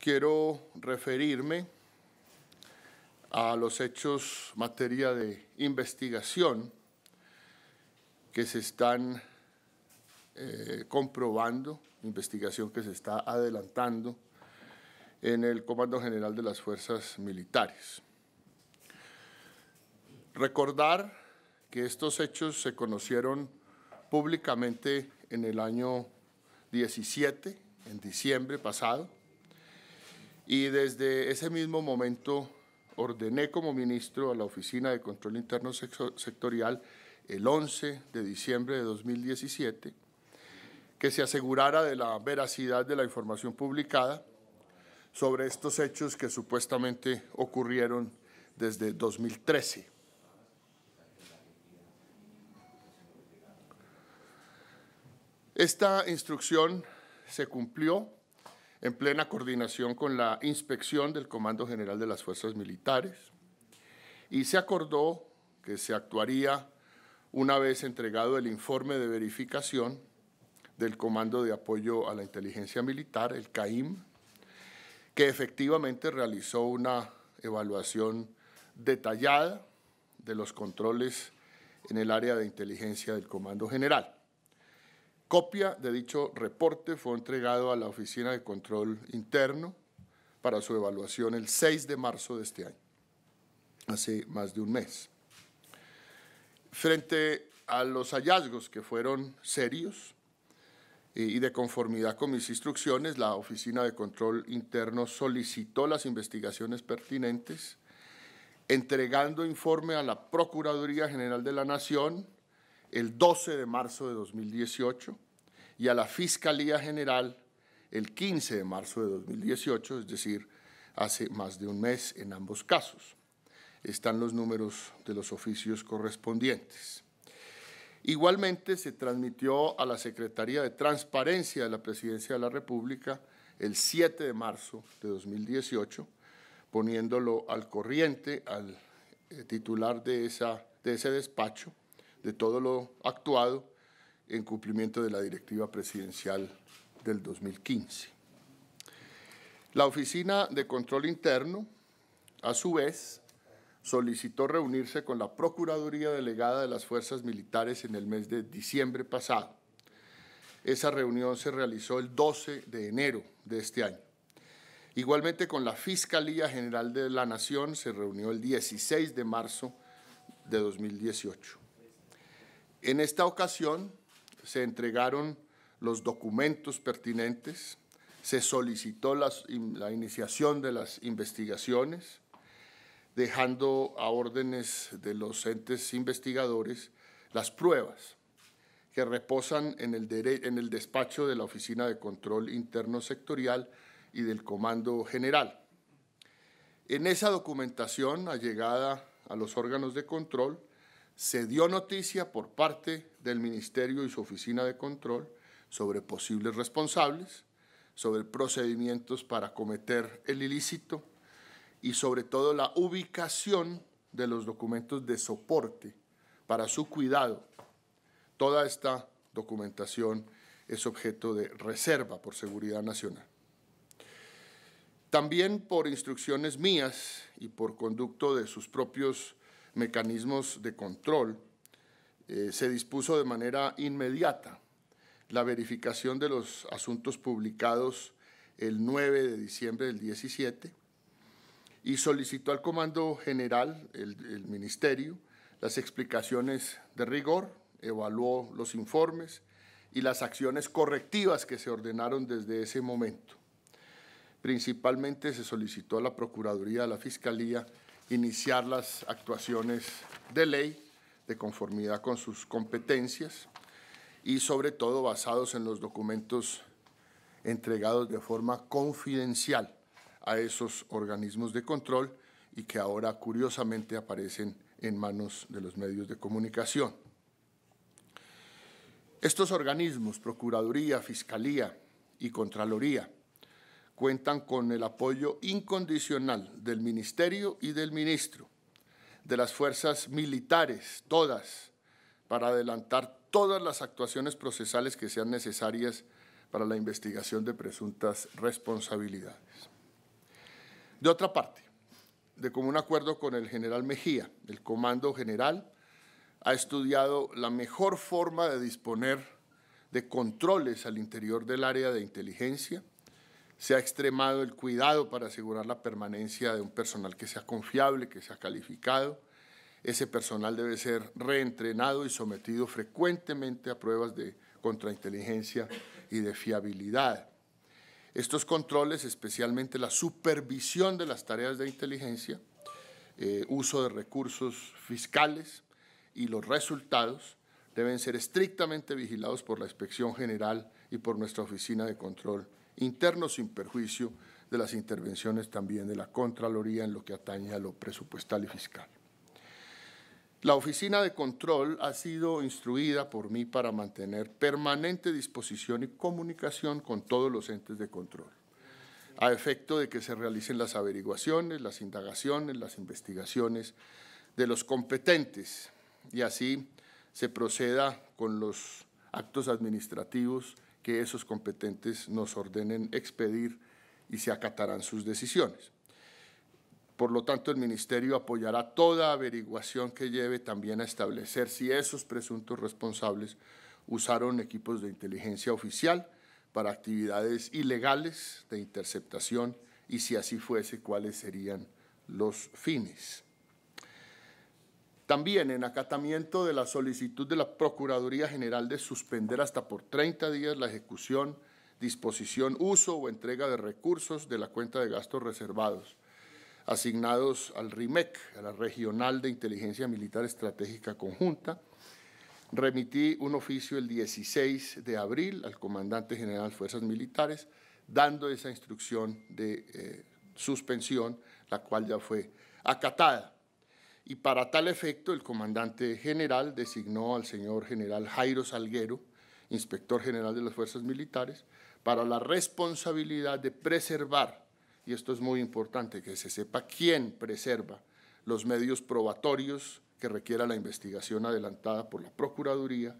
quiero referirme a los hechos materia de investigación que se están eh, comprobando, investigación que se está adelantando en el Comando General de las Fuerzas Militares. Recordar que estos hechos se conocieron públicamente en el año 17, en diciembre pasado, y desde ese mismo momento ordené como ministro a la Oficina de Control Interno Sectorial el 11 de diciembre de 2017 que se asegurara de la veracidad de la información publicada sobre estos hechos que supuestamente ocurrieron desde 2013. Esta instrucción se cumplió en plena coordinación con la inspección del Comando General de las Fuerzas Militares y se acordó que se actuaría una vez entregado el informe de verificación del Comando de Apoyo a la Inteligencia Militar, el CAIM, que efectivamente realizó una evaluación detallada de los controles en el área de inteligencia del Comando General. Copia de dicho reporte fue entregado a la Oficina de Control Interno para su evaluación el 6 de marzo de este año, hace más de un mes. Frente a los hallazgos que fueron serios y de conformidad con mis instrucciones, la Oficina de Control Interno solicitó las investigaciones pertinentes, entregando informe a la Procuraduría General de la Nación el 12 de marzo de 2018 y a la Fiscalía General el 15 de marzo de 2018, es decir, hace más de un mes en ambos casos. Están los números de los oficios correspondientes. Igualmente, se transmitió a la Secretaría de Transparencia de la Presidencia de la República el 7 de marzo de 2018, poniéndolo al corriente al eh, titular de, esa, de ese despacho de todo lo actuado en cumplimiento de la directiva presidencial del 2015. La Oficina de Control Interno, a su vez, solicitó reunirse con la Procuraduría Delegada de las Fuerzas Militares en el mes de diciembre pasado. Esa reunión se realizó el 12 de enero de este año. Igualmente con la Fiscalía General de la Nación se reunió el 16 de marzo de 2018. En esta ocasión se entregaron los documentos pertinentes, se solicitó la iniciación de las investigaciones, dejando a órdenes de los entes investigadores las pruebas que reposan el, en el despacho de la Oficina de Control Interno Sectorial y del Comando General. En esa documentación allegada a los órganos de control, se dio noticia por parte del Ministerio y su Oficina de Control sobre posibles responsables, sobre procedimientos para cometer el ilícito y sobre todo la ubicación de los documentos de soporte para su cuidado. Toda esta documentación es objeto de reserva por seguridad nacional. También por instrucciones mías y por conducto de sus propios mecanismos de control, eh, se dispuso de manera inmediata la verificación de los asuntos publicados el 9 de diciembre del 17 y solicitó al Comando General, el, el Ministerio, las explicaciones de rigor, evaluó los informes y las acciones correctivas que se ordenaron desde ese momento. Principalmente se solicitó a la Procuraduría, a la Fiscalía iniciar las actuaciones de ley de conformidad con sus competencias y sobre todo basados en los documentos entregados de forma confidencial a esos organismos de control y que ahora curiosamente aparecen en manos de los medios de comunicación. Estos organismos, Procuraduría, Fiscalía y Contraloría, cuentan con el apoyo incondicional del Ministerio y del Ministro, de las fuerzas militares, todas, para adelantar todas las actuaciones procesales que sean necesarias para la investigación de presuntas responsabilidades. De otra parte, de común acuerdo con el general Mejía, el Comando General ha estudiado la mejor forma de disponer de controles al interior del área de inteligencia se ha extremado el cuidado para asegurar la permanencia de un personal que sea confiable, que sea calificado. Ese personal debe ser reentrenado y sometido frecuentemente a pruebas de contrainteligencia y de fiabilidad. Estos controles, especialmente la supervisión de las tareas de inteligencia, eh, uso de recursos fiscales y los resultados, deben ser estrictamente vigilados por la Inspección General y por nuestra Oficina de Control Interno, sin perjuicio de las intervenciones también de la Contraloría en lo que atañe a lo presupuestal y fiscal. La Oficina de Control ha sido instruida por mí para mantener permanente disposición y comunicación con todos los entes de control, a efecto de que se realicen las averiguaciones, las indagaciones, las investigaciones de los competentes y así se proceda con los actos administrativos que esos competentes nos ordenen expedir y se acatarán sus decisiones. Por lo tanto, el Ministerio apoyará toda averiguación que lleve también a establecer si esos presuntos responsables usaron equipos de inteligencia oficial para actividades ilegales de interceptación y si así fuese, cuáles serían los fines. También en acatamiento de la solicitud de la Procuraduría General de suspender hasta por 30 días la ejecución, disposición, uso o entrega de recursos de la cuenta de gastos reservados asignados al RIMEC, a la Regional de Inteligencia Militar Estratégica Conjunta. Remití un oficio el 16 de abril al Comandante General de Fuerzas Militares dando esa instrucción de eh, suspensión, la cual ya fue acatada y para tal efecto el comandante general designó al señor general Jairo Salguero, inspector general de las fuerzas militares, para la responsabilidad de preservar, y esto es muy importante que se sepa quién preserva los medios probatorios que requiera la investigación adelantada por la Procuraduría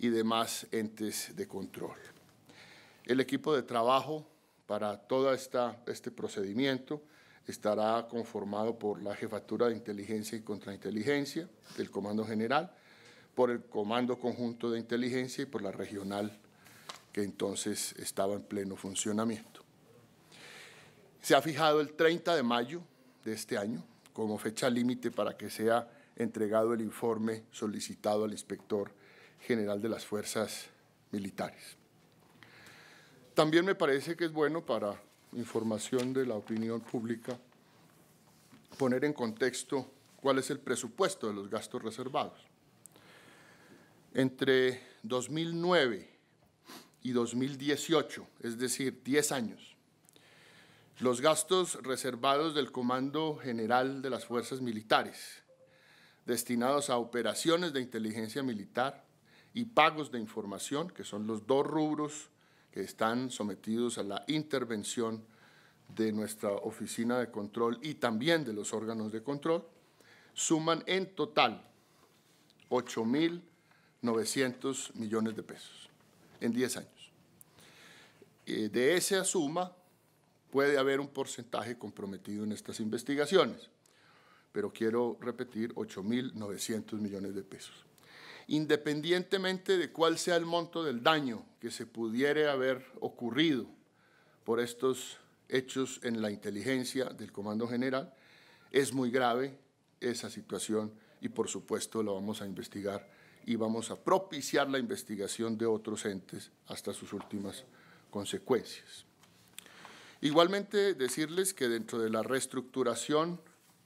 y demás entes de control. El equipo de trabajo para todo este procedimiento estará conformado por la Jefatura de Inteligencia y Contrainteligencia del Comando General, por el Comando Conjunto de Inteligencia y por la Regional, que entonces estaba en pleno funcionamiento. Se ha fijado el 30 de mayo de este año como fecha límite para que sea entregado el informe solicitado al Inspector General de las Fuerzas Militares. También me parece que es bueno para información de la opinión pública, poner en contexto cuál es el presupuesto de los gastos reservados. Entre 2009 y 2018, es decir, 10 años, los gastos reservados del Comando General de las Fuerzas Militares, destinados a operaciones de inteligencia militar y pagos de información, que son los dos rubros que están sometidos a la intervención de nuestra oficina de control y también de los órganos de control, suman en total 8.900 millones de pesos en 10 años. Eh, de esa suma puede haber un porcentaje comprometido en estas investigaciones, pero quiero repetir 8.900 millones de pesos independientemente de cuál sea el monto del daño que se pudiera haber ocurrido por estos hechos en la inteligencia del Comando General, es muy grave esa situación y por supuesto la vamos a investigar y vamos a propiciar la investigación de otros entes hasta sus últimas consecuencias. Igualmente decirles que dentro de la reestructuración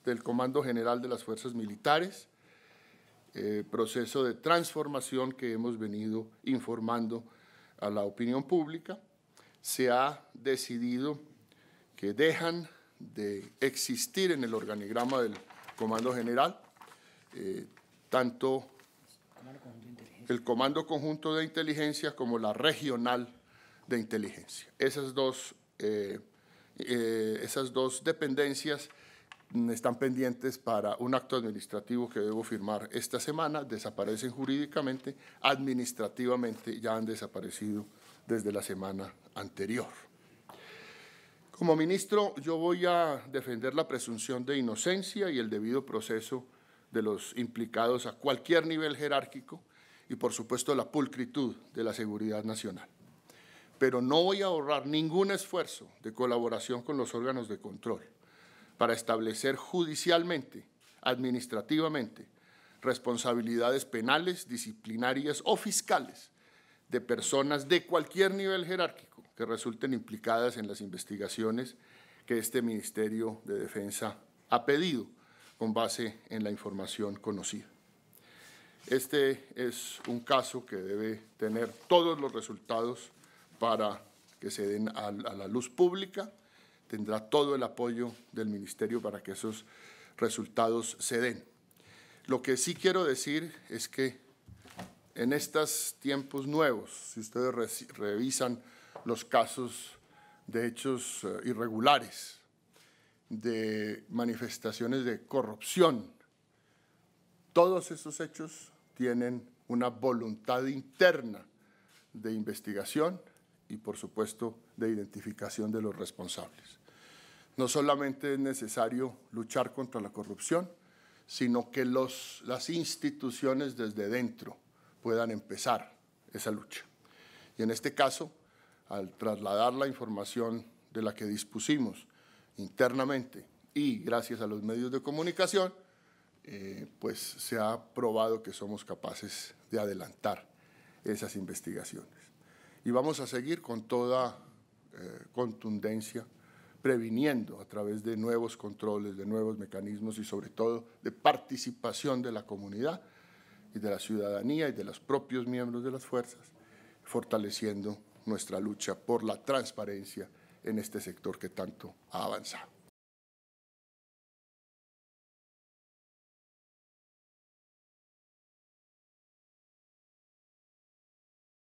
del Comando General de las Fuerzas Militares eh, proceso de transformación que hemos venido informando a la opinión pública, se ha decidido que dejan de existir en el organigrama del Comando General eh, tanto el Comando Conjunto de Inteligencia como la Regional de Inteligencia. Esas dos, eh, esas dos dependencias están pendientes para un acto administrativo que debo firmar esta semana, desaparecen jurídicamente, administrativamente ya han desaparecido desde la semana anterior. Como ministro, yo voy a defender la presunción de inocencia y el debido proceso de los implicados a cualquier nivel jerárquico y, por supuesto, la pulcritud de la seguridad nacional. Pero no voy a ahorrar ningún esfuerzo de colaboración con los órganos de control para establecer judicialmente, administrativamente, responsabilidades penales, disciplinarias o fiscales de personas de cualquier nivel jerárquico que resulten implicadas en las investigaciones que este Ministerio de Defensa ha pedido con base en la información conocida. Este es un caso que debe tener todos los resultados para que se den a, la luz pública tendrá todo el apoyo del ministerio para que esos resultados se den. Lo que sí quiero decir es que en estos tiempos nuevos, si ustedes revisan los casos de hechos eh, irregulares, de manifestaciones de corrupción, todos esos hechos tienen una voluntad interna de investigación y, por supuesto, de identificación de los responsables. No solamente es necesario luchar contra la corrupción, sino que las instituciones desde dentro puedan empezar esa lucha. Y en este caso, al trasladar la información de la que dispusimos internamente y gracias a los medios de comunicación, eh, pues se ha probado que somos capaces de adelantar esas investigaciones. Y vamos a seguir con toda eh, contundencia previniendo a través de nuevos controles, de nuevos mecanismos y sobre todo de participación de la comunidad y de la ciudadanía y de los propios miembros de las fuerzas, fortaleciendo nuestra lucha por la transparencia en este sector que tanto ha avanzado.